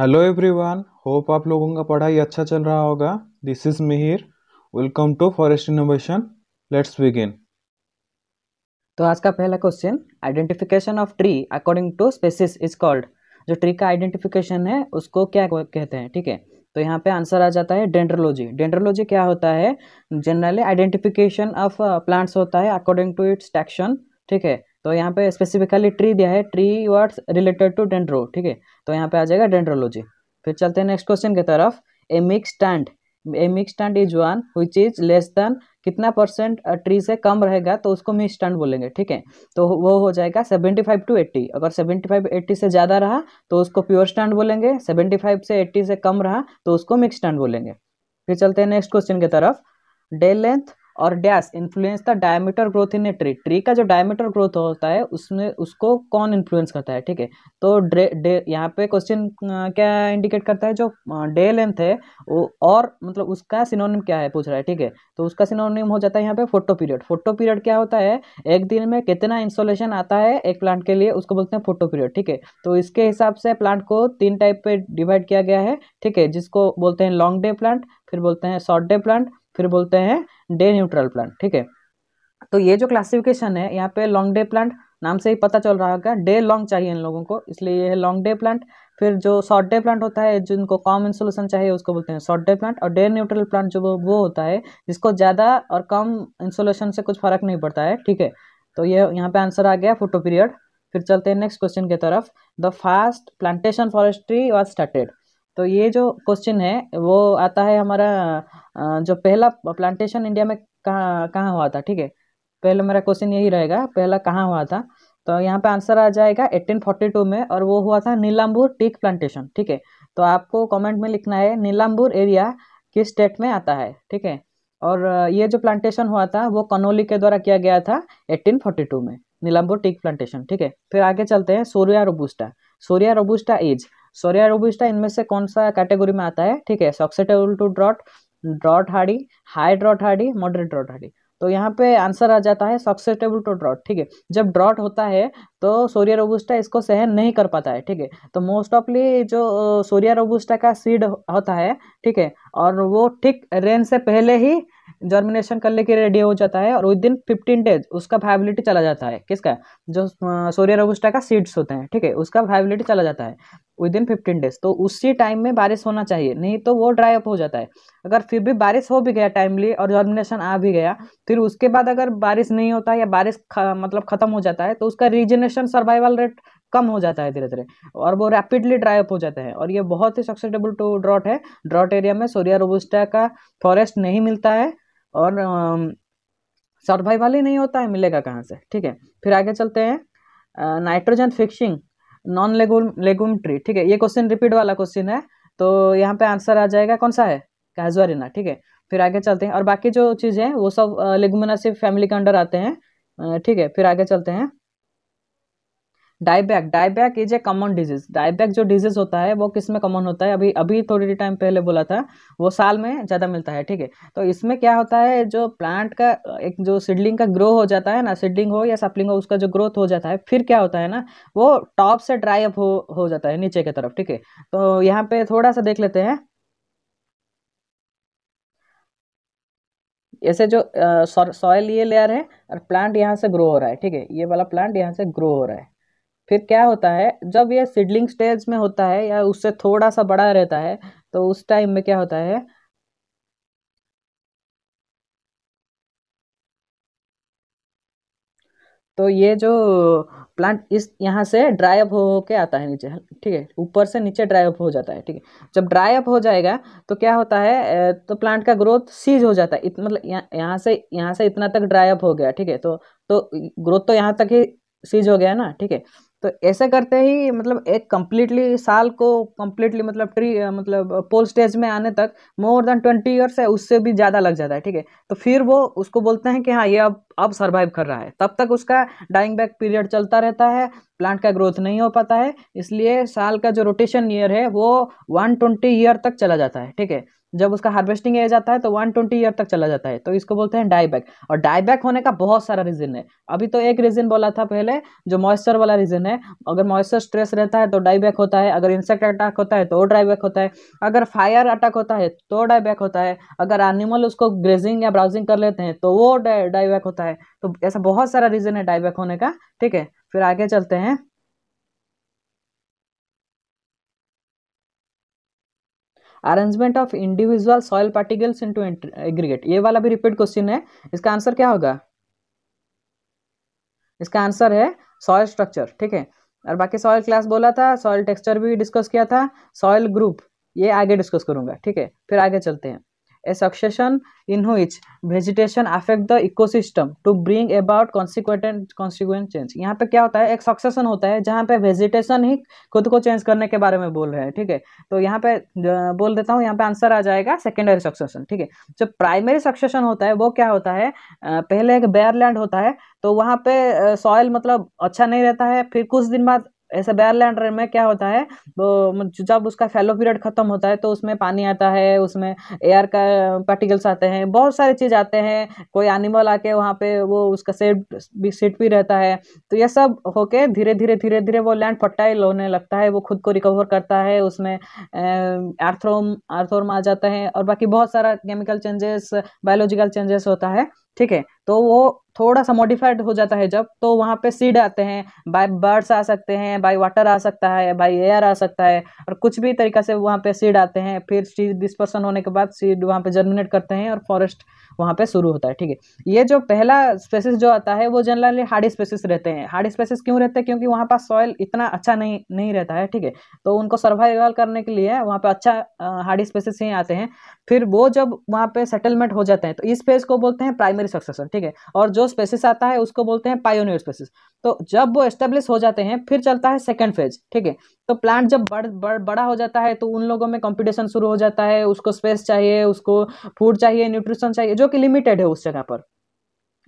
hello everyone hope आप लोगों का पढ़ाई अच्छा चल रहा होगा this is Mihir welcome to forest innovation let's begin तो आज का पहला question identification of tree according to species is called जो ट्री का आइडेंटिफिकेशन है उसको क्या कहते हैं ठीक है तो यहाँ पे आंसर आ जाता है डेंड्रोलॉजी डेंड्रोलॉजी क्या होता है जनरली आइडेंटिफिकेशन ऑफ प्लांट्स होता है अकॉर्डिंग टू इट्स टैक्शन ठीक है तो यहाँ पे स्पेसिफिकली ट्री दिया है tree words related to dendro ठीक है तो यहाँ पे आ जाएगा डेंड्रोलॉजी फिर चलते हैं नेक्स्ट क्वेश्चन की तरफ a mix stand a mix stand is one which is less than कितना परसेंट ट्री से कम रहेगा तो उसको मिक्स स्टैंड बोलेंगे ठीक है तो वो हो जाएगा सेवेंटी फाइव टू एट्टी अगर सेवेंटी फाइव एट्टी से ज़्यादा रहा तो उसको प्योर स्टैंड बोलेंगे सेवेंटी फाइव से एट्टी से कम रहा तो उसको मिक्स स्टैंड बोलेंगे फिर चलते हैं नेक्स्ट क्वेश्चन की तरफ डे लेंथ और dash influence the diameter growth in a tree tree का जो डायमीटर ग्रोथ होता है उसमें उसको कौन इन्फ्लुएंस करता है ठीक है तो डे डे यहाँ पे क्वेश्चन क्या इंडिकेट करता है जो डे लेंथ है वो और मतलब उसका सिनोनिम क्या है पूछ रहा है ठीक है तो उसका सिनोनिम हो जाता है यहाँ पे फोटो पीरियड फोटो पीरियड क्या होता है एक दिन में कितना इंसोलेशन आता है एक प्लांट के लिए उसको बोलते हैं फोटो पीरियड ठीक है तो इसके हिसाब से प्लांट को तीन टाइप पे डिवाइड किया गया है ठीक है जिसको बोलते हैं लॉन्ग डे प्लांट फिर बोलते हैं शॉर्ट डे प्लांट फिर बोलते हैं डे न्यूट्रल प्लांट ठीक है तो ये जो क्लासिफिकेशन है यहाँ पे लॉन्ग डे प्लांट नाम से ही पता चल रहा होगा डे लॉन्ग चाहिए इन लोगों को इसलिए ये है लॉन्ग डे प्लांट फिर जो शॉर्ट डे प्लांट होता है जिनको कॉम इंसुलेशन चाहिए उसको बोलते हैं शॉर्ट डे प्लांट और डे न्यूट्रल प्लांट जो वो होता है जिसको ज़्यादा और कम इंसुलेशन से कुछ फर्क नहीं पड़ता है ठीक है तो ये यहाँ पे आंसर आ गया फोटो पीरियड फिर चलते हैं नेक्स्ट क्वेश्चन की तरफ the fast plantation forestry was started तो ये जो क्वेश्चन है वो आता है हमारा जो पहला प्लांटेशन इंडिया में कहाँ कहाँ हुआ था ठीक है पहला मेरा क्वेश्चन यही रहेगा पहला कहाँ हुआ था तो यहाँ पे आंसर आ जाएगा 1842 में और वो हुआ था नीलाम्बूर टीक प्लांटेशन ठीक है तो आपको कमेंट में लिखना है नीलाम्बूर एरिया किस स्टेट में आता है ठीक है और ये जो प्लांटेशन हुआ था वो कनोली के द्वारा किया गया था एट्टीन में नीलाम्बूर टीक प्लांटेशन ठीक है फिर आगे चलते हैं Shorea robusta Shorea robusta as Shorea robusta इनमें से कौन सा कैटेगरी में आता है ठीक है susceptible to drought drought hardy high drought hardy moderate drought hardy तो यहाँ पे आंसर आ जाता है सक्सेटेबल टू ड्रॉट ठीक है जब ड्रॉट होता है तो सोरिया रोबुस्टा इसको सहन नहीं कर पाता है ठीक है तो मोस्ट ऑफली जो सोरिया रोबुस्टा का सीड होता है ठीक है और वो ठीक रेन से पहले ही जर्मिनेशन करने के रेडी हो जाता है और विद इन फिफ्टीन डेज उसका वायबिलिटी चला जाता है किसका जो सोरिया रोबुस्टा का सीड्स होते हैं ठीक है उसका वायबिलिटी चला जाता है विद इन फिफ्टीन डेज तो उसी टाइम में बारिश होना चाहिए नहीं तो वो ड्राई अप हो जाता है अगर फिर भी बारिश हो भी गया टाइमली और जर्मिनेशन आ भी गया फिर उसके बाद अगर बारिश नहीं होता या बारिश मतलब ख़त्म हो जाता है तो उसका रीजनेशन सर्वाइवल रेट कम हो जाता है धीरे धीरे और वो रैपिडली ड्राई अप हो जाता है और ये बहुत ही सक्सेटेबल टू ड्रॉट है ड्रॉट एरिया में सोरिया रोबोस्टा का फॉरेस्ट नहीं मिलता है और सर्वाइवल ही नहीं होता है मिलेगा कहाँ से ठीक है फिर आगे चलते हैं nitrogen fixing non legume legume tree ठीक है ये क्वेश्चन रिपीट वाला क्वेश्चन है तो यहाँ पे आंसर आ जाएगा कौन सा है कैजुअरिना ठीक है फिर आगे चलते हैं और बाकी जो चीज़ें वो सब लेगुमनासी फैमिली के अंडर आते हैं ठीक है फिर आगे चलते हैं dieback dieback is a common disease dieback जो डिजीज होता है वो किस में कॉमन होता है अभी अभी थोड़ी टाइम पहले बोला था वो साल में ज़्यादा मिलता है ठीक है तो इसमें क्या होता है जो प्लांट का एक जो सीडलिंग का ग्रो हो जाता है ना सीडलिंग हो या सप्लिंग हो उसका जो ग्रोथ हो जाता है फिर क्या होता है ना वो टॉप से ड्राई अप हो हो जाता है नीचे की तरफ ठीक है तो यहाँ पे थोड़ा सा देख लेते हैं ऐसे जो सॉयल ये लेयर है और प्लांट यहाँ से ग्रो हो रहा है ठीक है ये वाला प्लांट यहाँ से ग्रो हो रहा है फिर क्या होता है जब ये सीडलिंग स्टेज में होता है या उससे थोड़ा सा बड़ा रहता है तो उस टाइम में क्या होता है तो ये जो प्लांट इस यहाँ से ड्राई अप हो के आता है नीचे ठीक है ऊपर से नीचे ड्राई अप हो जाता है ठीक है जब ड्राई अप हो जाएगा तो क्या होता है तो प्लांट का ग्रोथ सीज हो जाता है मतलब यहाँ से यहाँ से इतना तक ड्राई अप हो गया ठीक है तो तो ग्रोथ तो यहाँ तक ही सीज हो गया ना ठीक है तो ऐसे करते ही मतलब एक कम्प्लीटली साल को कम्प्लीटली मतलब ट्री मतलब पोल स्टेज में आने तक मोर देन ट्वेंटी ईयर्स है उससे भी ज़्यादा लग जाता है ठीक है तो फिर वो उसको बोलते हैं कि हाँ ये अब अब सर्वाइव कर रहा है तब तक उसका डाइंग बैक पीरियड चलता रहता है प्लांट का ग्रोथ नहीं हो पाता है इसलिए साल का जो रोटेशन ईयर है वो वन ट्वेंटी ईयर तक चला जाता है ठीक है जब उसका हार्वेस्टिंग एज आता है तो 120 ईयर तक चला जाता है तो इसको बोलते हैं डाईबैक और डाईबैक होने का बहुत सारा रीज़न है अभी तो एक रीज़न बोला था पहले जो मॉइस्चर वाला रीज़न है अगर मॉइस्चर स्ट्रेस रहता है तो डाईबैक होता है अगर इंसेक्ट अटैक होता है तो ड्राईबैक होता है अगर फायर अटैक होता है तो डाईबैक होता है अगर एनिमल उसको ग्रेजिंग या ब्राउजिंग कर लेते हैं तो वो डाईबैक होता है तो ऐसा बहुत सारा रीज़न है डाईबैक होने का ठीक है फिर आगे चलते हैं arrangement of individual soil particles into aggregate ये वाला भी रिपीट क्वेश्चन है इसका आंसर क्या होगा इसका आंसर है सॉयल स्ट्रक्चर ठीक है और बाकी सॉयल क्लास बोला था सॉयल टेक्सचर भी डिस्कस किया था सॉयल ग्रुप ये आगे डिस्कस करूंगा ठीक है फिर आगे चलते हैं a succession in vegetation affect the the ecosystem to bring about consequent consequent change यहाँ पे क्या होता है एक सक्सेसन होता है जहाँ पे वेजिटेशन ही खुद को चेंज करने के बारे में बोल रहे हैं ठीक है तो यहाँ पे बोल देता हूँ यहाँ पे आंसर आ जाएगा सेकेंडरी सक्सेशन ठीक है जो प्राइमरी सक्सेशन होता है वो क्या होता है पहले एक बेयर लैंड होता है तो वहाँ पे सॉयल मतलब अच्छा नहीं रहता है फिर कुछ दिन बाद ऐसे बैर लैंडर में क्या होता है वो जब उसका फेलो पीरियड खत्म होता है तो उसमें पानी आता है उसमें एयर का पार्टिकल्स आते हैं बहुत सारे चीज़ आते हैं कोई एनिमल आके वहाँ पे वो उसका सेट भी सेट भी रहता है तो यह सब होके धीरे धीरे धीरे धीरे वो लैंड फर्टाइल होने लगता है वो खुद को रिकवर करता है उसमें आर्थ्रोम आर्थ्रोम आ जाता है और बाकी बहुत सारा केमिकल चेंजेस बायोलॉजिकल चेंजेस होता है ठीक है तो वो थोड़ा सा मॉडिफाइड हो जाता है जब तो वहाँ पे सीड आते हैं बाय बर्ड्स आ सकते हैं बाय वाटर आ सकता है बाय एयर आ सकता है और कुछ भी तरीका से वहाँ पे सीड आते हैं फिर सीड डिस्पर्सन होने के बाद सीड वहाँ पे जर्मिनेट करते हैं और फॉरेस्ट वहाँ पे शुरू होता है ठीक है ये जो पहला स्पेसिस जो आता है वो जनरली हार्ड स्पेसिस रहते हैं हार्ड स्पेसिस क्यों रहते हैं क्योंकि वहाँ पास सॉयल इतना अच्छा नहीं नहीं रहता है ठीक है तो उनको सर्वाइवल करने के लिए वहाँ पर अच्छा हार्ड स्पेसिस ही आते हैं फिर वो जब वहाँ पे सेटलमेंट हो जाते हैं तो इस फेज को बोलते हैं प्राइमरी सक्सेसन ठीक है और जो स्पेसिस आता है उसको बोलते हैं पायोनियर स्पेसिस तो जब वो एस्टेब्लिश हो जाते हैं फिर चलता है सेकेंड फेज ठीक है तो प्लांट जब बड़, बड़ बड़ा हो जाता है तो उन लोगों में कंपटीशन शुरू हो जाता है उसको स्पेस चाहिए उसको फूड चाहिए न्यूट्रिशन चाहिए जो कि लिमिटेड है उस जगह पर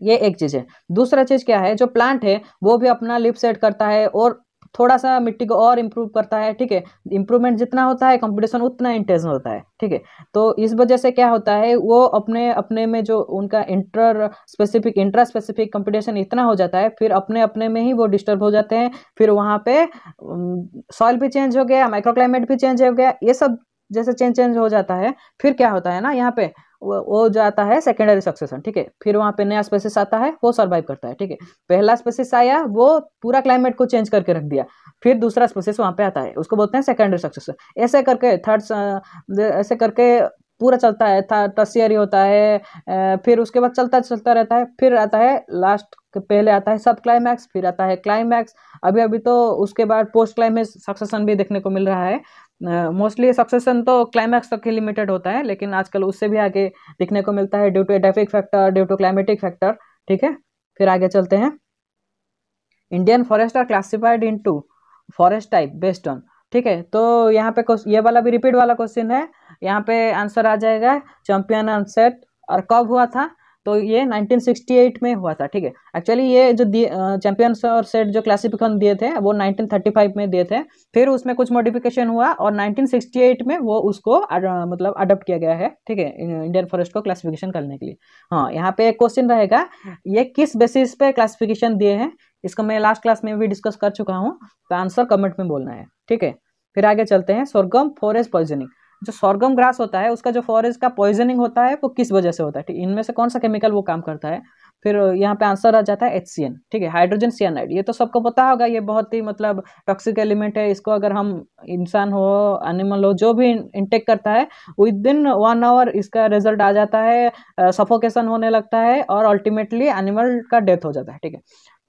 ये एक चीज़ है दूसरा चीज़ क्या है जो प्लांट है वो भी अपना लिप सेट करता है और थोड़ा सा मिट्टी को और इम्प्रूव करता है ठीक है इम्प्रूवमेंट जितना होता है कंपटीशन उतना इंटेंस होता है ठीक है तो इस वजह से क्या होता है वो अपने अपने में जो उनका inter specific intra specific competition इतना हो जाता है फिर अपने अपने में ही वो डिस्टर्ब हो जाते हैं फिर वहाँ पे सॉइल भी चेंज हो गया माइक्रो क्लाइमेट भी चेंज हो गया ये सब जैसे चेंज चेंज हो जाता है फिर क्या होता है ना यहाँ पे वो जाता है सेकेंडरी सक्सेशन ठीक है फिर वहां पे नया स्पेसिस आता है वो सर्वाइव करता है ठीक है पहला स्पेसिस आया वो पूरा क्लाइमेट को चेंज करके रख दिया फिर दूसरा स्पेसिस वहां पे आता है उसको बोलते हैं सेकेंडरी सक्सेशन ऐसे करके थर्ड ऐसे करके पूरा चलता है था होता है फिर उसके बाद चलता चलता रहता है फिर आता है लास्ट पहले आता है सब क्लाइमैक्स फिर आता है क्लाइमैक्स अभी अभी तो उसके बाद पोस्ट क्लाइमैक्स सक्सेशन भी देखने को मिल रहा है मोस्टली सक्सेशन तो क्लाइमैक्स तक ही लिमिटेड होता है लेकिन आजकल उससे भी आगे दिखने को मिलता है due to edaphic factor due to climatic factor ठीक है फिर आगे चलते हैं Indian forest are classified into forest type based on ठीक है तो यहाँ पे ये वाला भी रिपीट वाला क्वेश्चन है यहाँ पे आंसर आ जाएगा चैंपियन अनसेट और कब हुआ था तो ये 1968 में हुआ था ठीक है एक्चुअली ये जो चैंपियंस और सेट जो क्लासिफिकेशन दिए थे वो 1935 में दिए थे फिर उसमें कुछ मॉडिफिकेशन हुआ और 1968 में वो उसको मतलब अडोप्ट किया गया है ठीक है इंडियन फॉरेस्ट को क्लासिफिकेशन करने के लिए हाँ यहाँ पे एक क्वेश्चन रहेगा ये किस बेसिस पे क्लासिफिकेशन दिए हैं इसको मैं लास्ट क्लास में भी डिस्कस कर चुका हूँ तो आंसर कमेंट में बोलना है ठीक है फिर आगे चलते हैं सोरगम फॉरेस्ट पॉइजनिंग जो सॉर्गम ग्रास होता है उसका जो फॉरेस्ट का पॉइजनिंग होता है वो किस वजह से होता है इनमें से कौन सा केमिकल वो काम करता है फिर यहाँ पे आंसर आ जाता है एच ठीक है हाइड्रोजन सियानाइड ये तो सबको पता होगा ये बहुत ही मतलब टॉक्सिक एलिमेंट है इसको अगर हम इंसान हो एनिमल हो जो भी इंटेक करता है विद इन वन आवर इसका रिजल्ट आ जाता है सफोकेशन होने लगता है और अल्टीमेटली एनिमल का डेथ हो जाता है ठीक है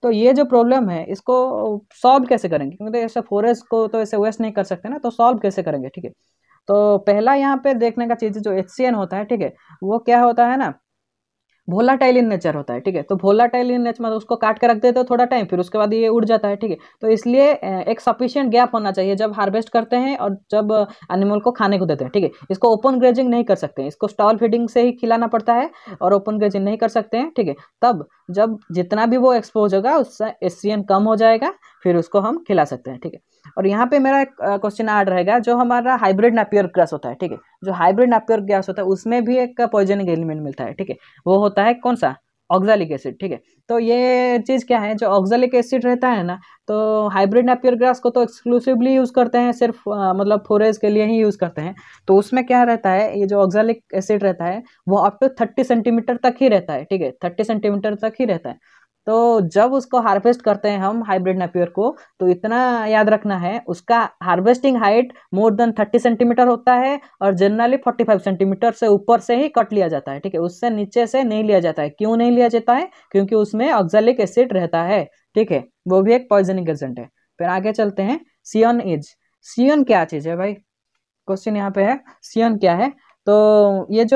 तो ये जो प्रॉब्लम है इसको सॉल्व कैसे करेंगे क्योंकि तो ऐसे फॉरेस्ट को तो ऐसे वेस्ट नहीं कर सकते ना तो सॉल्व कैसे करेंगे ठीक है तो पहला यहाँ पे देखने का चीज जो एच होता है ठीक है वो क्या होता है ना टाइल इन नेचर होता है ठीक है तो टाइल इन नेचर मतलब उसको काट के रख देते हो थोड़ा टाइम फिर उसके बाद ये उड़ जाता है ठीक है तो इसलिए एक सफिशियंट गैप होना चाहिए जब हार्वेस्ट करते हैं और जब एनिमल को खाने को देते हैं ठीक है इसको ओपन ग्रेजिंग नहीं कर सकते हैं इसको स्टॉल फीडिंग से ही खिलाना पड़ता है और ओपन ग्रेजिंग नहीं कर सकते हैं ठीक है तब जब जितना भी वो एक्सपोज होगा उससे एस कम हो जाएगा फिर उसको हम खिला सकते हैं ठीक है और यहाँ पे मेरा क्वेश्चन ऐड रहेगा जो हमारा हाइब्रिड नेपियर ग्रास होता है ठीक है जो हाइब्रिड नाप्योर ग्रास होता है उसमें भी एक पॉइजनिक एलिमेंट मिलता है ठीक है वो होता है कौन सा ऑक्जालिक एसिड ठीक है तो ये चीज़ क्या है जो ऑक्जालिक एसिड रहता है ना तो हाइब्रिड नेपियर ग्रास को तो एक्सक्लूसिवली यूज़ करते हैं सिर्फ आ, मतलब फोरेज के लिए ही यूज़ करते हैं तो उसमें क्या रहता है ये जो ऑक्जालिक एसिड रहता है वो अप टू थर्टी सेंटीमीटर तक ही रहता है ठीक है थर्टी सेंटीमीटर तक ही रहता है तो जब उसको हार्वेस्ट करते हैं हम हाइब्रिड नेपियर को तो इतना याद रखना है उसका harvesting height more than thirty centimetre होता है और जनरली फोर्टी फाइव सेंटीमीटर से ऊपर से ही कट लिया जाता है ठीक है उससे नीचे से नहीं लिया जाता है क्यों नहीं लिया जाता है क्योंकि उसमें ऑक्जेलिक एसिड रहता है ठीक है वो भी एक पॉइजनिंग एजेंट है फिर आगे चलते हैं सियन इज सियन क्या चीज़ है भाई क्वेश्चन यहाँ पे है सियन क्या है तो ये जो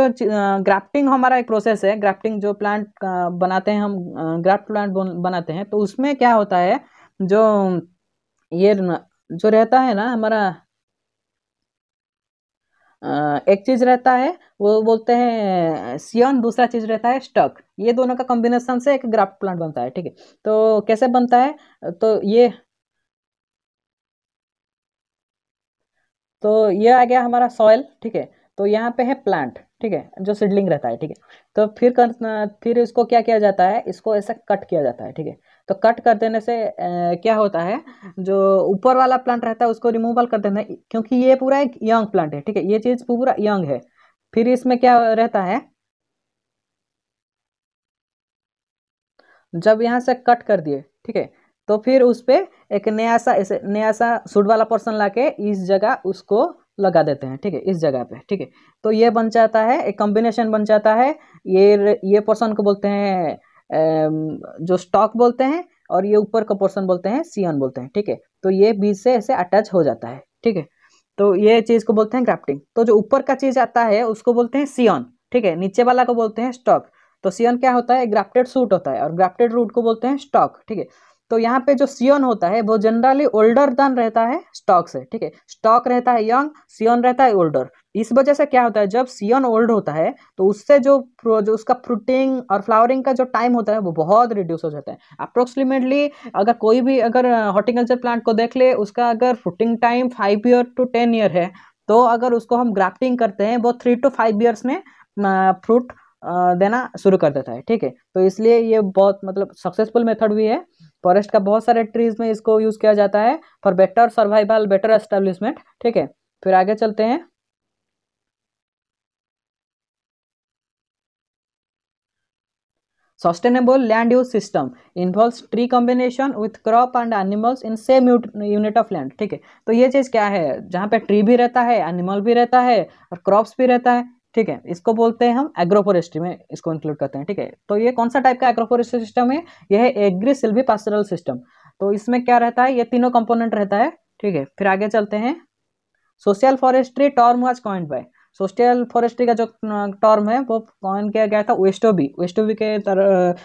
ग्राफ्टिंग हमारा एक प्रोसेस है ग्राफ्टिंग जो प्लांट बनाते हैं हम ग्राफ्ट प्लांट बनाते हैं तो उसमें क्या होता है जो ये जो रहता है ना हमारा एक चीज रहता है वो बोलते हैं सियन दूसरा चीज रहता है स्टक ये दोनों का कॉम्बिनेशन से एक ग्राफ्ट प्लांट बनता है ठीक है तो कैसे बनता है तो ये तो ये आ गया हमारा सॉयल ठीक है तो यहाँ पे है प्लांट ठीक है जो सीडलिंग रहता है ठीक है तो फिर कर फिर इसको क्या किया जाता है इसको ऐसा कट किया जाता है ठीक है तो कट कर देने से ए, क्या होता है जो ऊपर वाला प्लांट रहता है उसको रिमूवल कर देना क्योंकि ये पूरा एक यंग प्लांट है ठीक है ये चीज़ पूरा यंग है फिर इसमें क्या रहता है जब यहाँ से कट कर दिए ठीक है तो फिर उस पर एक नया सा ऐसे नया सा सूट वाला पर्सन लाके इस जगह उसको लगा देते हैं ठीक है इस जगह पे ठीक है तो ये बन जाता है एक कॉम्बिनेशन बन जाता है ये ये पोर्सन को बोलते हैं जो स्टॉक बोलते हैं और ये ऊपर का पोर्सन बोलते हैं सीएन बोलते हैं ठीक है तो ये बीच से ऐसे अटैच हो जाता है ठीक है तो ये चीज़ को बोलते हैं ग्राफ्टिंग तो जो ऊपर का चीज़ आता है उसको बोलते हैं सीएन ठीक है नीचे वाला को बोलते हैं स्टॉक तो सीएन क्या होता है ग्राफ्टेड सूट होता है और ग्राफ्टेड रूट को बोलते हैं स्टॉक ठीक है तो यहाँ पे जो सियोन होता है वो जनरली ओल्डर दन रहता है स्टॉक से ठीक है स्टॉक रहता है यंग सियोन रहता है ओल्डर इस वजह से क्या होता है जब सियोन ओल्ड होता है तो उससे जो जो उसका फ्रूटिंग और फ्लावरिंग का जो टाइम होता है वो बहुत रिड्यूस हो जाता है अप्रोक्सीमेटली अगर कोई भी अगर हॉर्टिकल्चर प्लांट को देख ले उसका अगर fruiting time five year to ten year है तो अगर उसको हम ग्राफ्टिंग करते हैं वो थ्री टू फाइव ईयर्स में फ्रूट देना शुरू कर देता है ठीक है तो इसलिए ये बहुत मतलब सक्सेसफुल मेथड भी है फॉरेस्ट का बहुत सारे ट्रीज में इसको यूज़ किया जाता है for better survival better establishment ठीक है फिर आगे चलते हैं sustainable land use system involve tree combination with crop and animals in same unit of land ठीक है तो ये चीज़ क्या है जहाँ पे ट्री भी रहता है एनिमल भी रहता है और क्रॉप्स भी रहता है ठीक है इसको बोलते हैं हम एग्रोफोरेस्ट्री में इसको इंक्लूड करते हैं ठीक है तो ये कौन सा टाइप का एग्रोफोरेस्ट्री सिस्टम है यह है एग्री सिल्वी पास्टरल सिस्टम तो इसमें क्या रहता है ये तीनों कंपोनेंट रहता है ठीक है फिर आगे चलते हैं social forestry term was coined by social forestry का जो टर्म है वो कॉइन किया गया था वेस्टोबी वेस्टोबी के तर,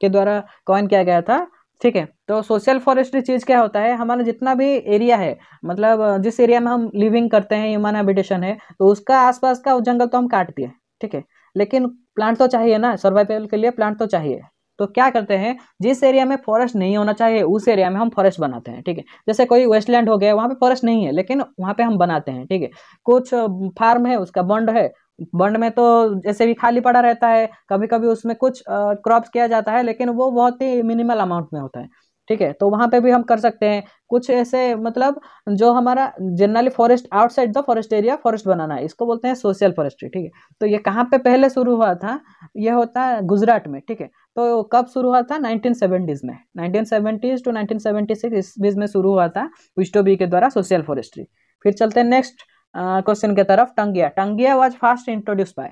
के द्वारा कॉइन किया गया था ठीक है तो सोशल फॉरेस्ट्री चीज़ क्या होता है हमारा जितना भी एरिया है मतलब जिस एरिया में हम लिविंग करते हैं ह्यूमन हैबिटेशन है तो उसका आसपास का जंगल तो हम काट दिए ठीक है लेकिन प्लांट तो चाहिए ना सर्वाइवल के लिए प्लांट तो चाहिए तो क्या करते हैं जिस एरिया में फॉरेस्ट नहीं होना चाहिए उस एरिया में हम फॉरेस्ट बनाते हैं ठीक है जैसे कोई वेस्टलैंड हो गया वहाँ पे फॉरेस्ट नहीं है लेकिन वहाँ पे हम बनाते हैं ठीक है कुछ फार्म है उसका बॉन्ड है बंड में तो जैसे भी खाली पड़ा रहता है कभी कभी उसमें कुछ क्रॉप्स किया जाता है लेकिन वो बहुत ही मिनिमल अमाउंट में होता है ठीक है तो वहाँ पे भी हम कर सकते हैं कुछ ऐसे मतलब जो हमारा generally forest outside the forest area forest बनाना है इसको बोलते हैं सोशल फॉरेस्ट्री ठीक है तो ये कहाँ पे पहले शुरू हुआ था ये होता है गुजरात में ठीक है तो कब शुरू हुआ था नाइनटीन सेवेंटीज में nineteen seventies to nineteen seventy six इस बीच में शुरू हुआ था विस्टोबी के द्वारा सोशल फॉरेस्ट्री फिर चलते हैं नेक्स्ट क्वेश्चन के तरफ टंगिया टंगिया वाज फास्ट इंट्रोड्यूस बाय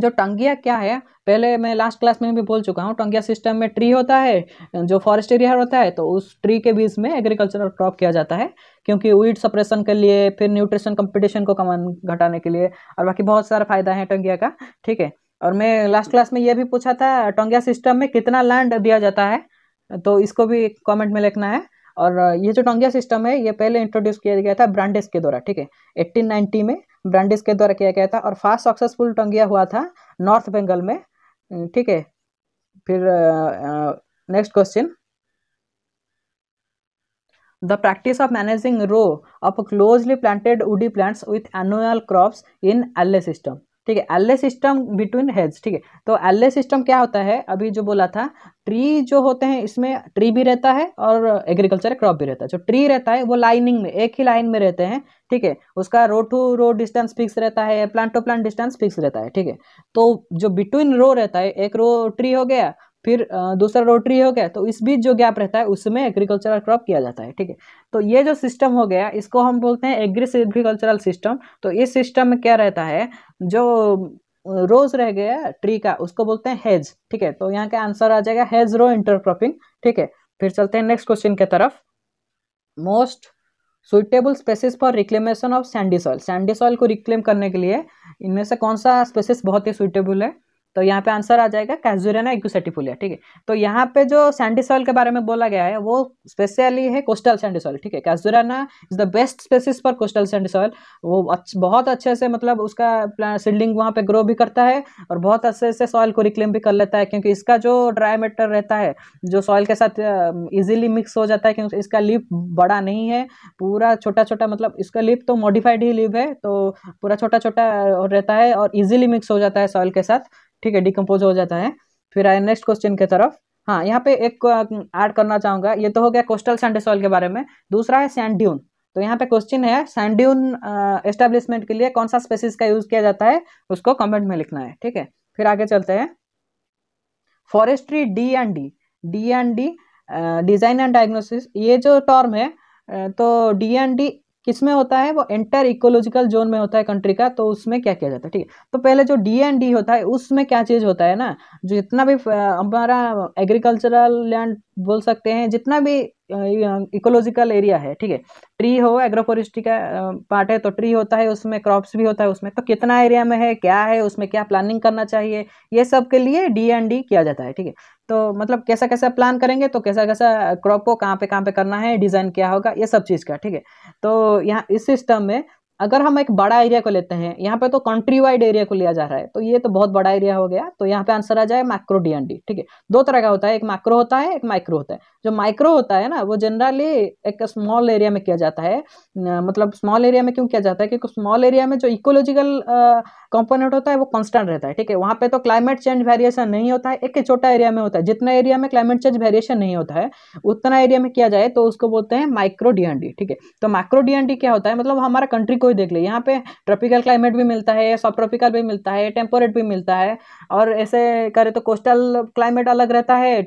जो टंगिया क्या है पहले मैं लास्ट क्लास में भी बोल चुका हूँ टंगिया सिस्टम में ट्री होता है जो फॉरेस्ट एरिया होता है तो उस ट्री के बीच में एग्रीकल्चरल क्रॉप किया जाता है क्योंकि वीड सप्रेशन के लिए फिर न्यूट्रिशन कंपटीशन को कम घटाने के लिए और बाकी बहुत सारा फायदा है टंगिया का ठीक है और मैं लास्ट क्लास में ये भी पूछा था टोंगिया सिस्टम में कितना लैंड दिया जाता है तो इसको भी कमेंट में लिखना है और ये जो टोंगिया सिस्टम है ये पहले इंट्रोड्यूस किया गया था ब्रांडिस के द्वारा ठीक है एट्टीन में ब्रांडिस के द्वारा किया गया था और फास्ट सक्सेसफुल टोंगिया हुआ था नॉर्थ बंगाल में ठीक है फिर next question the practice of managing row of closely planted woody plants with annual crops in alley system ठीक है एल सिस्टम बिटवीन हेड्स ठीक है तो एल सिस्टम क्या होता है अभी जो बोला था ट्री जो होते हैं इसमें ट्री भी रहता है और एग्रीकल्चर क्रॉप भी रहता है जो ट्री रहता है वो लाइनिंग में एक ही लाइन में रहते हैं ठीक है उसका row to row distance fix रहता है plant to plant distance fix रहता है ठीक है तो जो बिटवीन रो रहता है एक रो ट्री हो गया फिर दूसरा रोटरी हो गया तो इस बीच जो गैप रहता है उसमें एग्रीकल्चरल क्रॉप किया जाता है ठीक है तो ये जो सिस्टम हो गया इसको हम बोलते हैं एग्री एग्रीकल्चरल सिस्टम तो इस सिस्टम में क्या रहता है जो रोज रह गया ट्री का उसको बोलते हैं हेज ठीक है तो यहाँ का आंसर आ जाएगा हेज रो इंटरक्रॉपिंग ठीक है फिर चलते हैं नेक्स्ट क्वेश्चन की तरफ most suitable species for reclamation of sandy soil sandy soil को रिक्लेम करने के लिए इनमें से कौन सा स्पेसिस बहुत ही सुइटेबल है तो यहाँ पे आंसर आ जाएगा कैजुरेना इक्यूसेटिफोलिया ठीक है तो यहाँ पे जो सैंडी सॉइल के बारे में बोला गया है वो स्पेशली है कोस्टल सैंडी सॉइल ठीक है casuarina is the best species for coastal sandy soil वो अच्छ, बहुत अच्छे से मतलब उसका सीडलिंग वहाँ पे ग्रो भी करता है और बहुत अच्छे से सॉइल को रिक्लेम भी कर लेता है क्योंकि इसका जो ड्राई मेटर रहता है जो सॉइल के साथ ईजिली मिक्स हो जाता है क्योंकि इसका लिप बड़ा नहीं है पूरा छोटा छोटा मतलब इसका लिप तो मॉडिफाइड ही लिप है तो पूरा छोटा छोटा रहता है और ईजिली मिक्स हो जाता है सॉइल के साथ ठीक है डिकम्पोज हो जाता है फिर आए नेक्स्ट क्वेश्चन के तरफ हाँ यहाँ पे एक ऐड करना चाहूंगा ये तो हो गया कोस्टल सैंड सॉइल के बारे में दूसरा है सैंड्यून तो यहाँ पे क्वेश्चन है सैंड्यून एस्टेब्लिशमेंट के लिए कौन सा स्पेसिस का यूज किया जाता है उसको कमेंट में लिखना है ठीक है फिर आगे चलते हैं forestry D and D D and D design and diagnosis ये जो टर्म है तो डी एंड डी किसमें होता है वो एंटर इकोलॉजिकल जोन में होता है कंट्री का तो उसमें क्या किया जाता है ठीक है तो पहले जो डी एंड डी होता है उसमें क्या चीज़ होता है ना जो जितना भी हमारा एग्रीकल्चरल लैंड बोल सकते हैं जितना भी इकोलॉजिकल एरिया है ठीक है ट्री हो एग्रोफोरेस्ट्री का पार्ट है तो ट्री होता है उसमें क्रॉप्स भी होता है उसमें तो कितना एरिया में है क्या है उसमें क्या प्लानिंग करना चाहिए ये सब के लिए डी एंड डी किया जाता है ठीक है तो मतलब कैसा कैसा प्लान करेंगे तो कैसा कैसा क्रॉप को कहाँ पे कहाँ पे करना है डिज़ाइन क्या होगा ये सब चीज़ का ठीक है तो यहाँ इस सिस्टम में अगर हम एक बड़ा एरिया को लेते हैं यहाँ पे तो कंट्री वाइड एरिया को लिया जा रहा है तो ये तो बहुत बड़ा एरिया हो गया तो यहाँ पे आंसर आ जाए माइक्रो डीएनडी ठीक है दो तरह का होता है एक माइक्रो होता है एक माइक्रो होता है जो माइक्रो होता है ना वो जनरली एक स्मॉल एरिया में किया जाता है मतलब स्मॉल एरिया में क्यों किया जाता है क्योंकि स्मॉल एरिया में जो इकोलॉजिकल कंपोनेंट होता है वो कॉन्स्टेंट रहता है ठीक है वहाँ पे तो क्लाइमेट चेंज वेरिएशन नहीं होता है एक छोटा एरिया में होता है जितना एरिया में क्लाइमेट चेंज वेरिएशन नहीं होता है उतना एरिया में किया जाए तो उसको बोलते हैं माइक्रो डीएनडी ठीक है तो माइक्रो डीएनडी क्या होता है मतलब हमारा कंट्री को भी देख ले यहाँ पे ट्रॉपिकल क्लाइमेट भी मिलता है सब ट्रॉपिकल भी मिलता है टेम्परेट भी मिलता है और ऐसे करें तो कोस्टल क्लाइमेट अलग रहता है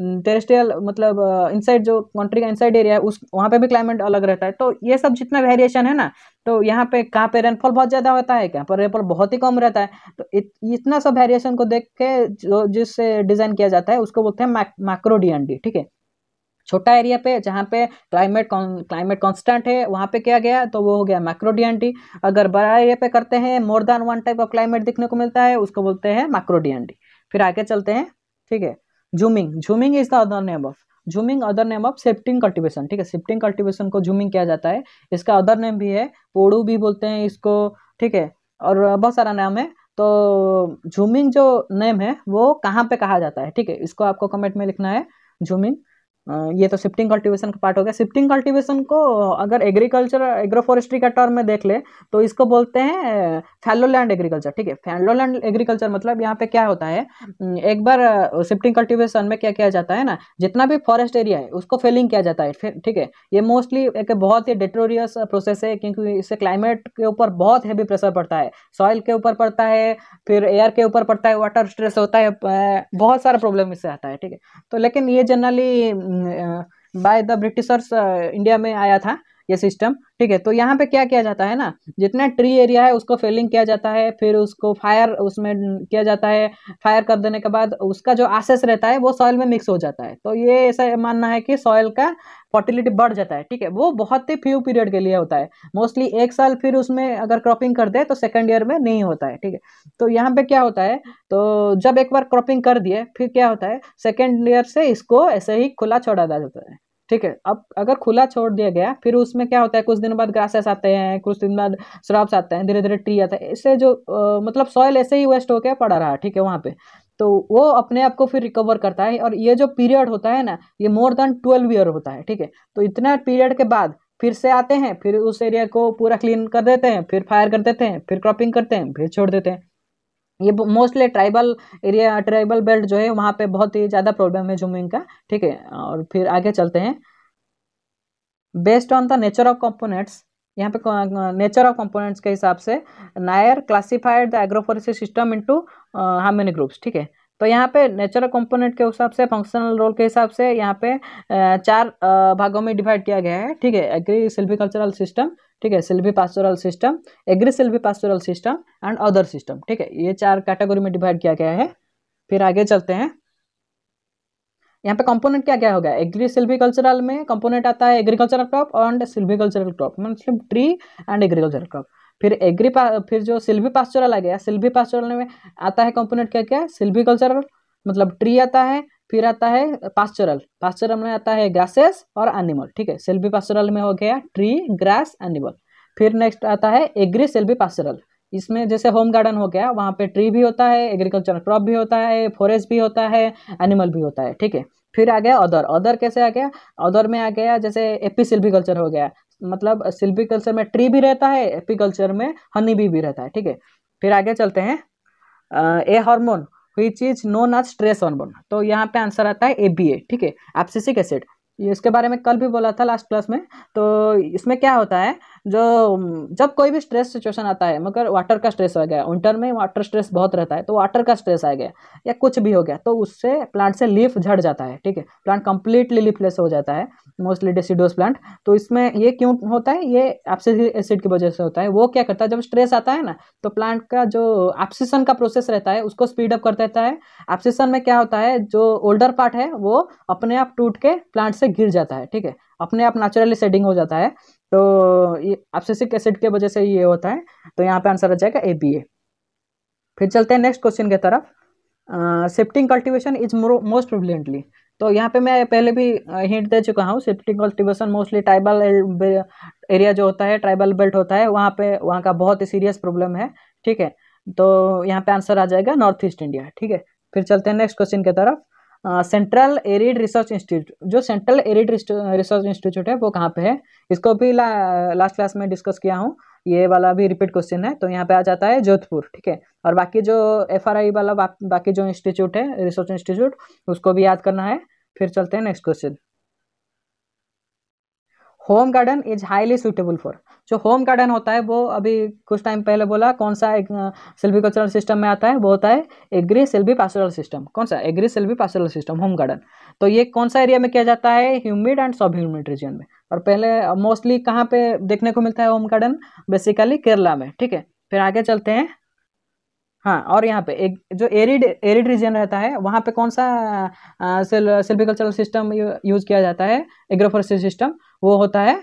टेरेस्ट्रियल मतलब इनसाइड जो कंट्री का इनसाइड एरिया है उस वहाँ पे भी क्लाइमेट अलग रहता है तो ये सब जितना वेरिएशन है ना तो यहाँ पे कहाँ पे रेनफॉल बहुत ज़्यादा होता है कहाँ पर रेनफॉल बहुत ही कम रहता है तो इत, इतना सब वेरिएशन को देख के जो जिससे डिज़ाइन किया जाता है उसको बोलते हैं मैक्रो डी ठीक है छोटा एरिया पे जहाँ पे क्लाइमेट क्लाइमेट कॉन्स्टेंट है वहाँ पे क्या गया तो वो हो गया मैक्रोडीएनडी अगर बड़ा एरिया पे करते हैं more than one type of climate देखने को मिलता है उसको बोलते हैं मैक्रोडीएनडी फिर आगे चलते हैं ठीक है jhuming jhuming is the other name of jhuming other name of shifting cultivation ठीक है सिफ्टिंग कल्टिवेशन को जूमिंग किया जाता है इसका अदर नेम भी है पोड़ू भी बोलते हैं इसको ठीक है और बहुत सारा नाम है तो जूमिंग जो नेम है वो कहाँ पे कहा जाता है ठीक है इसको आपको कमेंट में लिखना है जूमिंग ये तो शिफ्टिंग कल्टीवेशन का पार्ट हो गया शिफ्टिंग कल्टीवेशन को अगर एग्रीकल्चर एग्रोफोरेस्ट्री का टर्म में देख ले तो इसको बोलते हैं फैलो लैंड एग्रीकल्चर ठीक है फैलो लैंड एग्रीकल्चर मतलब यहाँ पे क्या होता है एक बार शिफ्टिंग कल्टीवेशन में क्या किया जाता है ना जितना भी फॉरेस्ट एरिया है उसको फेलिंग किया जाता है ठीक है ये मोस्टली एक बहुत ही डेटोरियस प्रोसेस है क्योंकि इससे क्लाइमेट के ऊपर बहुत हैवी प्रेशर पड़ता है सॉइल के ऊपर पड़ता है फिर एयर के ऊपर पड़ता है वाटर स्ट्रेस होता है बहुत सारा प्रॉब्लम इससे आता है ठीक है तो लेकिन ये generally by the Britishers India में आया था ये सिस्टम ठीक है तो यहाँ पे क्या किया जाता है ना जितना ट्री एरिया है उसको फेलिंग किया जाता है फिर उसको फायर उसमें किया जाता है फायर कर देने के बाद उसका जो आसेस रहता है वो सॉइल में मिक्स हो जाता है तो ये ऐसा मानना है कि सॉइल का फर्टिलिटी बढ़ जाता है ठीक है वो बहुत ही फ्यू पीरियड के लिए होता है मोस्टली एक साल फिर उसमें अगर क्रॉपिंग कर दे तो सेकेंड ईयर में नहीं होता है ठीक है तो यहाँ पे क्या होता है तो जब एक बार क्रॉपिंग कर दिए फिर क्या होता है सेकेंड ईयर से इसको ऐसे ही खुला छोड़ा जाता है ठीक है अब अगर खुला छोड़ दिया गया फिर उसमें क्या होता है कुछ दिन बाद ग्रासेस आते हैं कुछ दिन बाद श्रॉप्स आते हैं धीरे धीरे ट्री आता है इससे जो आ, मतलब सॉयल ऐसे ही वेस्ट होकर पड़ा रहा ठीक है वहाँ पे तो वो अपने आप को फिर रिकवर करता है और ये जो पीरियड होता है ना ये मोर देन ट्वेल्व ईयर होता है ठीक है तो इतना पीरियड के बाद फिर से आते हैं फिर उस एरिया को पूरा क्लीन कर देते हैं फिर फायर कर देते हैं फिर क्रॉपिंग करते हैं फिर छोड़ देते हैं ये mostly tribal area tribal belt जो है वहाँ पे बहुत ही ज़्यादा प्रॉब्लम है जूमिंग का ठीक है और फिर आगे चलते हैं based on the nature of components यहाँ पे नेचर ऑफ कंपोनेंट्स के हिसाब से Nair classified the agroforestry system into how many groups ठीक है तो यहाँ पे नेचर ऑफ कंपोनेंट के हिसाब से फंक्शनल रोल के हिसाब से यहाँ पे चार भागों में डिवाइड किया गया है ठीक है एग्री सिल्विकल्चरल सिस्टम ठीक है silvi pastoral system agri silvi pastoral system and other system ठीक है ये चार कैटेगरी में डिवाइड किया गया है फिर आगे चलते हैं यहाँ पे कंपोनेंट क्या क्या होगा एग्री सिल्वीकल्चरल में कंपोनेंट आता है agricultural crop and silvi cultural crop मतलब ट्री एंड एग्रीकल्चरल क्रॉप फिर एग्री फिर जो सिल्वी पास्टोरल आ गया सिल्वी पास्टोरल में आता है कंपोनेंट क्या क्या सिल्वीकल्चरल मतलब ट्री आता है फिर आता है पास्चरल पास्चरल में आता है ग्रासेस और एनिमल ठीक है सेल्बी पास्चरल में हो गया ट्री ग्रास एनिमल फिर नेक्स्ट आता है एग्री सेल्वी पास्चरल इसमें जैसे होम गार्डन हो गया वहाँ पे ट्री भी होता है एग्रीकल्चर क्रॉप भी होता है फॉरेस्ट भी होता है एनिमल भी होता है ठीक है फिर आ गया अदर अदर कैसे आ गया अदर में आ गया जैसे एपी सिल्विकल्चर हो गया मतलब सिल्विकल्चर में ट्री भी रहता है एपी कल्चर में हनी भी, भी रहता है ठीक है फिर आगे चलते हैं a hormone which is known as on bone तो यहाँ पे आंसर आता है ए बी ए ठीक है एप्सिसिक एसिड इसके बारे में कल भी बोला था लास्ट क्लास में तो इसमें क्या होता है जो जब कोई भी स्ट्रेस सिचुएशन आता है मगर वाटर का स्ट्रेस हो गया विंटर में वाटर स्ट्रेस बहुत रहता है तो वाटर का स्ट्रेस आ गया या कुछ भी हो गया तो उससे प्लांट से लीफ झड़ जाता है ठीक है प्लांट कंप्लीटली लीफलेस हो जाता है मोस्टली डेसिडोस प्लांट तो इसमें ये क्यों होता है ये एप्सिस एसिड की वजह से होता है वो क्या करता है जब स्ट्रेस आता है ना तो प्लांट का जो एप्सिसन का प्रोसेस रहता है उसको स्पीड अप कर देता है एप्सिसन में क्या होता है जो ओल्डर पार्ट है वो अपने आप टूट के प्लांट से गिर जाता है ठीक है अपने आप नेचुरली सेडिंग हो जाता है तो ये एप्सिसिक एसिड की वजह से ये होता है तो यहाँ पे आंसर आ जाएगा ए बी ए फिर चलते हैं नेक्स्ट क्वेश्चन की तरफ shifting cultivation is most prevalently तो यहाँ पे मैं पहले भी हिंट दे चुका हूँ shifting cultivation mostly tribal area जो होता है ट्राइबल बेल्ट होता है वहाँ पे वहाँ का बहुत ही सीरियस प्रॉब्लम है ठीक है तो यहाँ पे आंसर आ जाएगा नॉर्थ ईस्ट इंडिया ठीक है फिर चलते हैं नेक्स्ट क्वेश्चन की तरफ सेंट्रल एरिड रिसर्च इंस्टीट्यूट जो सेंट्रल एरिड रिसर्च इंस्टीट्यूट है वो कहाँ पे है इसको भी ला, लास्ट क्लास में डिस्कस किया हूँ ये वाला भी रिपीट क्वेश्चन है तो यहाँ पे आ जाता है जोधपुर ठीक है और बाकी जो एफ वाला बा, बाकी जो इंस्टीट्यूट है रिसर्च इंस्टीट्यूट उसको भी याद करना है फिर चलते हैं next question home garden is highly suitable for जो होम गार्डन होता है वो अभी कुछ टाइम पहले बोला कौन सा एक सिल्वी कल्चरल सिस्टम में आता है वो होता है एग्री सिल्वी पास्टोरल सिस्टम कौन सा agri silvi pastoral system home garden तो ये कौन सा एरिया में किया जाता है humid and sub humid region में और पहले मोस्टली कहाँ पे देखने को मिलता है होम गार्डन बेसिकली केरला में ठीक है फिर आगे चलते हैं हाँ और यहाँ पे एक जो एरिड एरिड रीजन रहता है वहाँ पे कौन सा कल्चरल सिस्टम यूज किया जाता है एग्रोफोरेस्ट्री सिस्टम वो होता है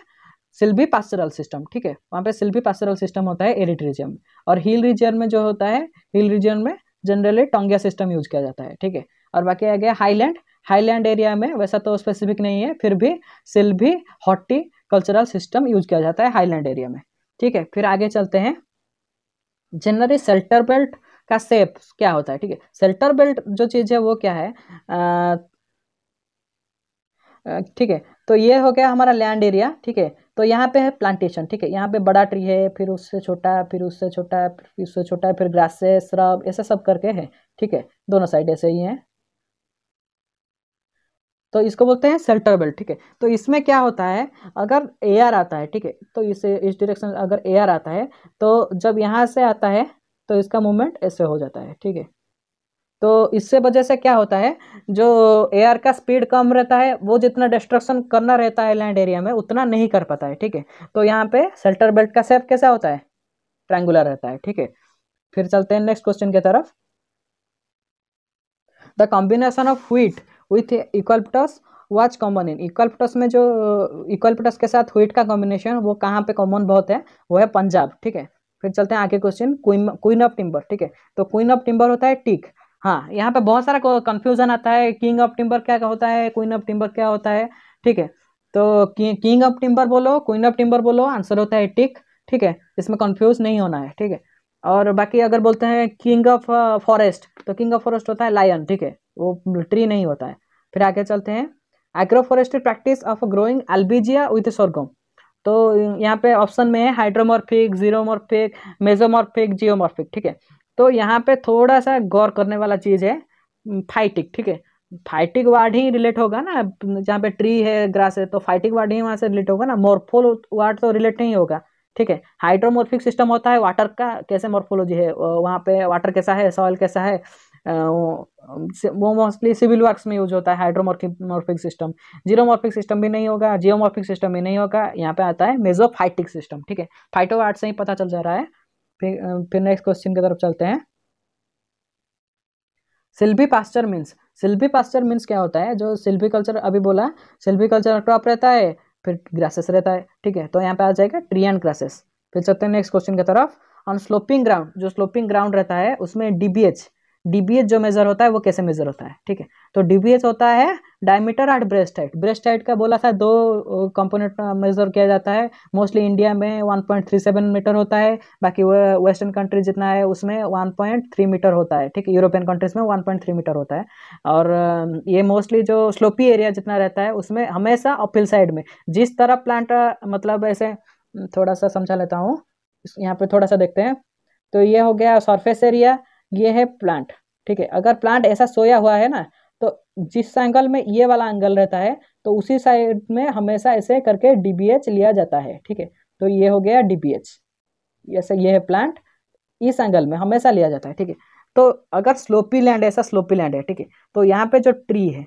सिल्बी पास्टरल सिस्टम ठीक है वहाँ पे सिल्बी पास्टरल सिस्टम होता है एरिट रीजन में और हिल रीजन में जो होता है हिल रीजन में जनरली टोंगिया सिस्टम यूज किया जाता है ठीक है और बाकी आ गया हाईलैंड हाईलैंड एरिया में वैसा तो स्पेसिफिक नहीं है फिर भी silvi horti cultural system use किया जाता है हाईलैंड एरिया में ठीक है फिर आगे चलते हैं जनरली सेल्टर बेल्ट का सेप क्या होता है ठीक है सेल्टर बेल्ट जो चीज़ है वो क्या है ठीक है तो ये हो गया हमारा लैंड एरिया ठीक है तो यहाँ पे है प्लांटेशन ठीक है यहाँ पे बड़ा ट्री है फिर उससे छोटा फिर उससे छोटा फिर उससे छोटा फिर ग्रासेस रब ऐसा सब करके है ठीक है दोनों साइड ऐसे ही है तो इसको बोलते हैं सेल्टर बेल्ट ठीक है तो इसमें क्या होता है अगर एयर आता है ठीक है तो इसे इस डायरेक्शन अगर एयर आता है तो जब यहाँ से आता है तो इसका मूवमेंट ऐसे हो जाता है ठीक है तो इससे वजह से क्या होता है जो एयर का स्पीड कम रहता है वो जितना डिस्ट्रक्शन करना रहता है लैंड एरिया में उतना नहीं कर पाता है ठीक है तो यहाँ पे सेल्टर बेल्ट का सेप कैसा होता है ट्रैंगुलर रहता है ठीक है फिर चलते हैं नेक्स्ट क्वेश्चन की तरफ the combination of wheat with eucalyptus was common in eucalyptus में जो इक्वल्पटस के साथ व्हीट का कॉम्बिनेशन वो कहाँ पे कॉमन बहुत है वो है पंजाब ठीक है फिर चलते हैं आगे question queen queen of timber ठीक है तो क्वीन ऑफ टिम्बर होता है टीक हाँ यहाँ पे बहुत सारा कंफ्यूजन आता है किंग ऑफ टिम्बर क्या होता है क्वीन ऑफ टिम्बर क्या होता है ठीक है तो किंग ऑफ टिम्बर बोलो क्वीन ऑफ टिम्बर बोलो आंसर होता है टिक ठीक है इसमें कंफ्यूज नहीं होना है ठीक है और बाकी अगर बोलते हैं किंग ऑफ फॉरेस्ट तो किंग ऑफ फॉरेस्ट होता है लायन ठीक है वो ट्री नहीं होता है फिर आगे चलते हैं agro forestry practice of growing albizia with sorghum तो यहाँ पे ऑप्शन में है हाइड्रोमॉर्फिक जीरोमॉर्फिक मेजोमॉर्फिक जियोमॉर्फिक ठीक है तो यहाँ पे थोड़ा सा गौर करने वाला चीज़ है फाइटिक ठीक है फाइटिक वार्ड ही रिलेट होगा ना जहाँ पे ट्री है ग्रास है तो फाइटिक वार्ड ही वहाँ से रिलेट होगा ना मोरफोल वार्ड तो रिलेट नहीं होगा ठीक है हाइड्रोमोर्फिक सिस्टम होता है वाटर का कैसे मोर्फोलॉजी है वहाँ पे वाटर कैसा है सॉयल कैसा है वो मोस्टली सिविल वर्क्स में यूज होता है हाइड्रोमोर्फिक सिस्टम जीरोमोर्फिक सिस्टम भी नहीं होगा जियोमोर्फिक सिस्टम भी नहीं होगा यहाँ पे आता है मेजोफाइटिक सिस्टम ठीक है फाइटो वार्ड से ही पता चल जा रहा है फिर नेक्स्ट क्वेश्चन की तरफ चलते हैं silvi pasture means silvi pasture means क्या होता है जो सिल्वी कल्चर अभी बोला सिल्वी कल्चर क्रॉप रहता है फिर ग्रासेस रहता है ठीक है तो यहाँ पे आ जाएगा ट्री एंड ग्रासेस फिर चलते हैं नेक्स्ट क्वेश्चन की तरफ ऑन स्लोपिंग ग्राउंड जो स्लोपिंग ग्राउंड रहता है उसमें डीबीएच डीबीएच जो मेजर होता है वो कैसे मेजर होता है ठीक है तो डीबीएच होता है diameter at breast height breast height का बोला था दो कंपोनेंट मेजर किया जाता है मोस्टली इंडिया में 1.37 मीटर होता है बाकी वो वेस्टर्न कंट्री जितना है उसमें 1.3 मीटर होता है ठीक है यूरोपियन कंट्रीज में 1.3 मीटर होता है और ये मोस्टली जो स्लोपी एरिया जितना रहता है उसमें हमेशा अपिल साइड में जिस तरह प्लांट मतलब ऐसे थोड़ा सा समझा लेता हूँ यहाँ पे थोड़ा सा देखते हैं तो ये हो गया सरफेस एरिया ये है प्लांट ठीक है अगर प्लांट ऐसा सोया हुआ है ना तो जिस एंगल में ये वाला एंगल रहता है तो उसी साइड में हमेशा ऐसे करके डीबीएच लिया जाता है ठीक है तो ये हो गया डीबीएच ऐसे ये है प्लांट इस एंगल में हमेशा लिया जाता है ठीक है तो अगर स्लोपी लैंड ऐसा स्लोपी लैंड है ठीक है तो यहाँ पे जो ट्री है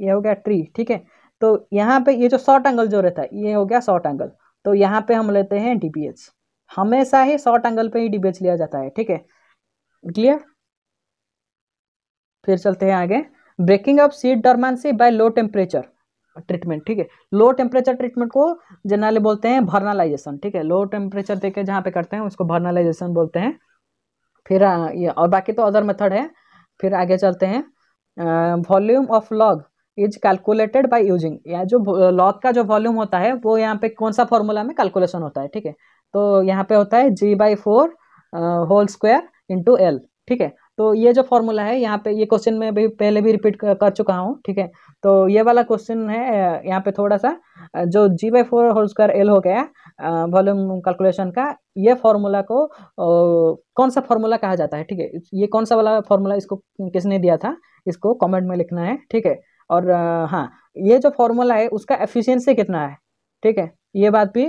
ये हो गया ट्री ठीक है तो यहाँ पे ये जो शॉर्ट एंगल जो रहता है ये हो गया शॉर्ट एंगल तो यहाँ पे हम लेते हैं डीबीएच हमेशा ही शॉर्ट एंगल पे ही डीबीएच लिया जाता है ठीक है क्लियर फिर चलते हैं आगे breaking of seed dormancy by low temperature treatment ठीक है लो टेम्परेचर ट्रीटमेंट को जनरली बोलते हैं भर्नालाइजेशन ठीक है लो टेम्परेचर देके जहाँ पे करते हैं उसको भर्नालाइजेशन बोलते हैं फिर ये और बाकी तो अदर मेथड है फिर आगे चलते हैं volume of log is calculated by using या जो लॉग का जो वॉल्यूम होता है वो यहाँ पे कौन सा फॉर्मूला में कैलकुलेशन होता है ठीक है तो यहाँ पे होता है G by four whole square into L ठीक है तो ये जो फॉर्मूला है यहाँ पे ये क्वेश्चन में भी पहले भी रिपीट कर चुका हूँ ठीक है तो ये वाला क्वेश्चन है यहाँ पे थोड़ा सा जो G by four whole square L हो गया वॉल्यूम कैलकुलेशन का ये फॉर्मूला को ओ, कौन सा फॉर्मूला कहा जाता है ठीक है ये कौन सा वाला फॉर्मूला इसको किसने दिया था इसको कॉमेंट में लिखना है ठीक है और हाँ ये जो फॉर्मूला है उसका एफिशियंसी कितना है ठीक है ये बात भी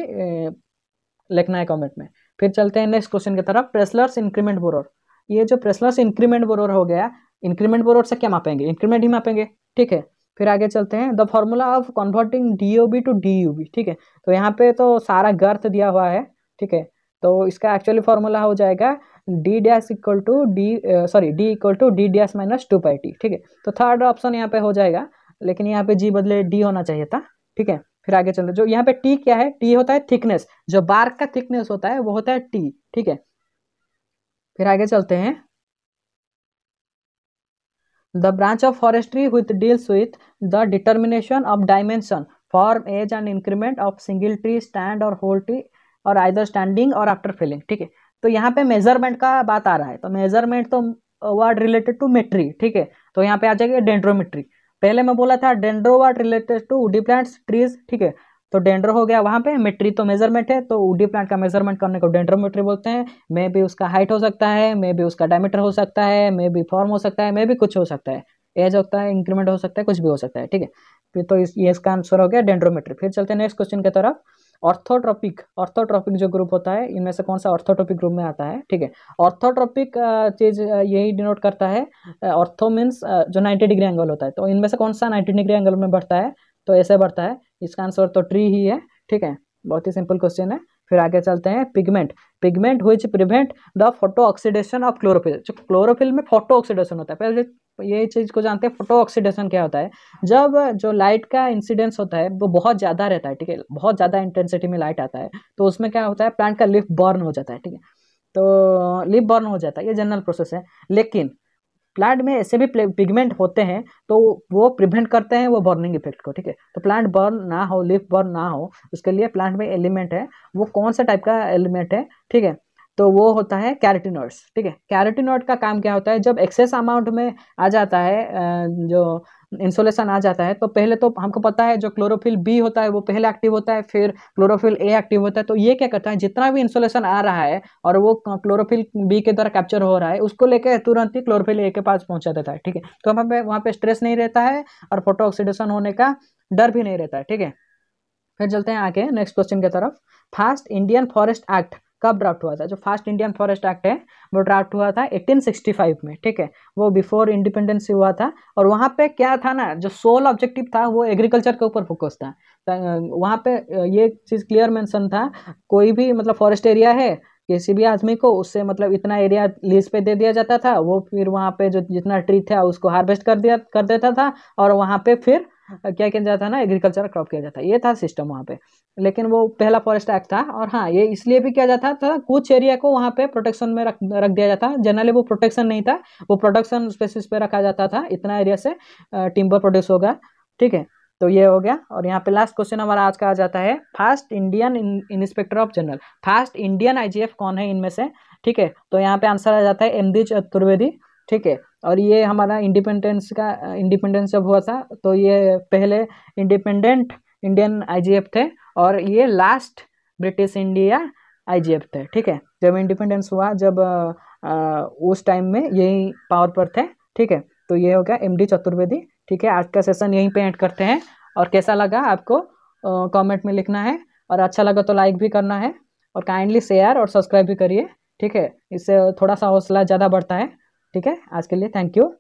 लिखना है कॉमेंट में फिर चलते हैं नेक्स्ट क्वेश्चन की तरफ प्रेसलर्स इंक्रीमेंट बोर ये जो प्रेसलर्स इंक्रीमेंट बोरोर हो गया इंक्रीमेंट बोरोर से क्या मापेंगे इंक्रीमेंट ही मापेंगे ठीक है फिर आगे चलते हैं the formula of converting D O B to D U B ठीक है तो यहाँ पे तो सारा गर्थ दिया हुआ है ठीक है तो इसका एक्चुअली फॉर्मूला हो जाएगा D dash equal to D sorry D equal to D dash minus two pi T ठीक है तो थर्ड ऑप्शन यहाँ पे हो जाएगा लेकिन यहाँ पे जी बदले डी होना चाहिए था ठीक है फिर आगे चलते जो यहाँ पे टी क्या है टी होता है थिकनेस जो बार्क का थिकनेस होता है वो होता है टी ठीक है फिर आगे चलते हैं the branch of forestry with deals with the determination of dimension form age and increment of single tree stand और होल ट्री और आइदर स्टैंडिंग और आफ्टर फिलिंग ठीक है तो यहाँ पे मेजरमेंट का बात आ रहा है तो मेजरमेंट तो वर्ड रिलेटेड टू मेट्री ठीक है तो यहाँ पे आ जाएगा डेंड्रोमेट्री पहले मैं बोला था डेंड्रोवाट related to woody plants trees ठीक है तो डेंड्रो हो गया वहाँ पे मेट्री तो मेजरमेंट है तो उडी प्लांट का मेजरमेंट करने को डेंड्रोमेट्री बोलते हैं मे भी उसका हाइट हो सकता है मे भी उसका डायमीटर हो सकता है मे भी फॉर्म हो सकता है मे भी कुछ हो सकता है एज होता है इंक्रीमेंट हो सकता है कुछ भी हो सकता है ठीक है तो इस ये इसका आंसर हो गया डेंड्रोमेट्री फिर चलते हैं नेक्स्ट क्वेश्चन की तरफ ऑर्थोट्रॉपिक ऑर्थोट्रॉपिक जो ग्रुप होता है इनमें से कौन सा ऑर्थोट्रॉपिक ग्रुप में आता है ठीक है ऑर्थोट्रॉपिक चीज यही डिनोट करता है ऑर्थो मीन्स जो नाइन्टी डिग्री एंगल होता है तो इनमें से कौन सा नाइन्टी डिग्री एंगल में बढ़ता है तो ऐसे बढ़ता है इसका आंसर तो ट्री ही है ठीक है बहुत ही सिंपल क्वेश्चन है फिर आगे चलते हैं पिगमेंट पिगमेंट हुई prevent the photo oxidation of chlorophyll जो क्लोरोफिल में फोटो ऑक्सीडेशन होता है पहले तो ये चीज़ को जानते हैं फोटो ऑक्सीडेशन क्या होता है जब जो लाइट का इंसिडेंस होता है वो बहुत ज़्यादा रहता है ठीक है बहुत ज़्यादा इंटेंसिटी में लाइट आता है तो उसमें क्या होता है प्लांट का लिफ बर्न हो जाता है ठीक है तो लिप बर्न हो जाता है ये जनरल प्रोसेस है लेकिन प्लांट में ऐसे भी पिगमेंट होते हैं तो वो प्रिवेंट करते हैं वो बर्निंग इफेक्ट को ठीक है तो प्लांट बर्न ना हो लिप बर्न ना हो उसके लिए प्लांट में एलिमेंट है वो कौन सा टाइप का एलिमेंट है ठीक है तो वो होता है कैरेटिनोड्स ठीक है कैरेटिनोड का काम क्या होता है जब एक्सेस अमाउंट में आ जाता है जो इंसोलेशन आ जाता है तो पहले तो हमको पता है जो क्लोरोफिल बी होता है वो पहले एक्टिव होता है फिर क्लोरोफिल ए एक्टिव होता है तो ये क्या करता है जितना भी इंसोलेशन आ रहा है और वो क्लोरोफिल बी के द्वारा कैप्चर हो रहा है उसको लेकर तुरंत ही क्लोरोफिल ए के पास पहुंचा देता है ठीक है तो हमें वहाँ, पर स्ट्रेस नहीं रहता है और फोटो ऑक्सीडेशन होने का डर भी नहीं रहता है ठीक है फिर चलते हैं आगे नेक्स्ट क्वेश्चन की तरफ फास्ट इंडियन फॉरेस्ट एक्ट कब ड्राफ्ट हुआ था जो फर्स्ट इंडियन फॉरेस्ट एक्ट है वो ड्राफ्ट हुआ था 1865 में ठीक है वो बिफोर इंडिपेंडेंस हुआ था और वहाँ पे क्या था ना जो सोल ऑब्जेक्टिव था वो एग्रीकल्चर के ऊपर फोकस था वहाँ पे ये चीज़ क्लियर मेंशन था कोई भी मतलब फॉरेस्ट एरिया है किसी भी आदमी को उससे मतलब इतना एरिया लीज पे दे दिया जाता था वो फिर वहाँ पे जो जितना ट्री था उसको हार्वेस्ट कर दिया कर देता था और वहाँ पे फिर हाँ, क्या किया जाता है ना एग्रीकल्चर क्रॉप किया जाता है ये था सिस्टम वहाँ पे लेकिन वो पहला फॉरेस्ट एक्ट था और हाँ ये इसलिए भी किया जाता था कुछ एरिया को वहाँ पे प्रोटेक्शन में रख रख दिया जाता जनरली वो प्रोटेक्शन नहीं था वो प्रोटेक्शन स्पेसिस पे रखा जाता था इतना एरिया से टिम्बर प्रोड्यूस होगा ठीक है तो ये हो गया और यहाँ पे लास्ट क्वेश्चन हमारा आज का आ जाता है first Indian inspector of general first Indian I कौन है इनमें से ठीक है तो यहाँ पे आंसर आ जाता है एमदी चतुर्वेदी ठीक है और ये हमारा इंडिपेंडेंस का इंडिपेंडेंस जब हुआ था तो ये पहले इंडिपेंडेंट इंडियन आईजीएफ थे और ये लास्ट ब्रिटिश इंडिया आईजीएफ थे ठीक है जब इंडिपेंडेंस हुआ जब आ, उस टाइम में यही पावर पर थे ठीक है तो ये हो गया एमडी चतुर्वेदी ठीक है आज का सेशन यहीं पे एंड करते हैं और कैसा लगा आपको कमेंट में लिखना है और अच्छा लगा तो लाइक भी करना है और काइंडली शेयर और सब्सक्राइब भी करिए ठीक है इससे थोड़ा सा हौसला ज़्यादा बढ़ता है ठीक है आज के लिए थैंक यू